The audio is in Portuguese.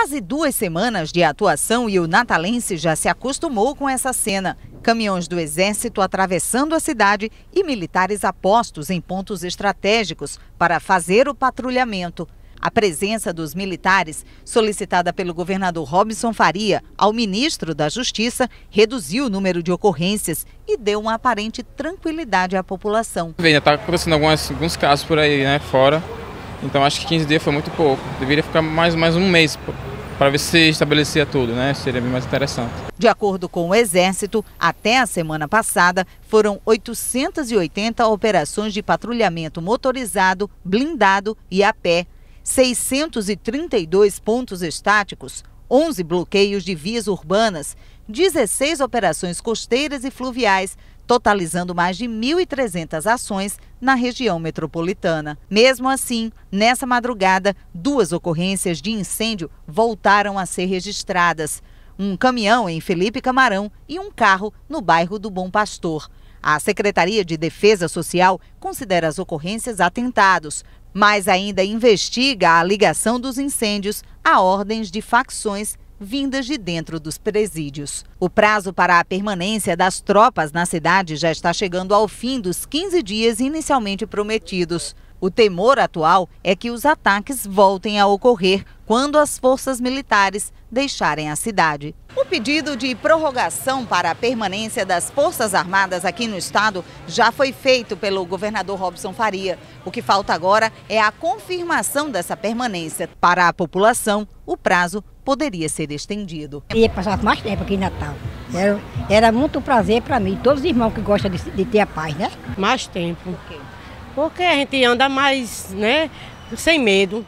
quase duas semanas de atuação e o natalense já se acostumou com essa cena. Caminhões do Exército atravessando a cidade e militares apostos em pontos estratégicos para fazer o patrulhamento. A presença dos militares, solicitada pelo governador Robson Faria ao ministro da Justiça, reduziu o número de ocorrências e deu uma aparente tranquilidade à população. Está acontecendo algumas, alguns casos por aí, né, fora. Então acho que 15 dias foi muito pouco. Deveria ficar mais, mais um mês para ver se estabelecia tudo, né? Seria bem mais interessante. De acordo com o Exército, até a semana passada foram 880 operações de patrulhamento motorizado, blindado e a pé, 632 pontos estáticos, 11 bloqueios de vias urbanas, 16 operações costeiras e fluviais, totalizando mais de 1.300 ações na região metropolitana. Mesmo assim, nessa madrugada, duas ocorrências de incêndio voltaram a ser registradas: um caminhão em Felipe Camarão e um carro no bairro do Bom Pastor. A Secretaria de Defesa Social considera as ocorrências atentados, mas ainda investiga a ligação dos incêndios a ordens de facções vindas de dentro dos presídios. O prazo para a permanência das tropas na cidade já está chegando ao fim dos 15 dias inicialmente prometidos. O temor atual é que os ataques voltem a ocorrer quando as forças militares deixarem a cidade. O pedido de prorrogação para a permanência das Forças Armadas aqui no estado já foi feito pelo governador Robson Faria. O que falta agora é a confirmação dessa permanência. Para a população, o prazo poderia ser estendido. ia passar mais tempo aqui em Natal. Era, era muito prazer para mim, todos os irmãos que gostam de, de, ter a paz, né? Mais tempo. Por quê? Porque a gente anda mais, né, sem medo.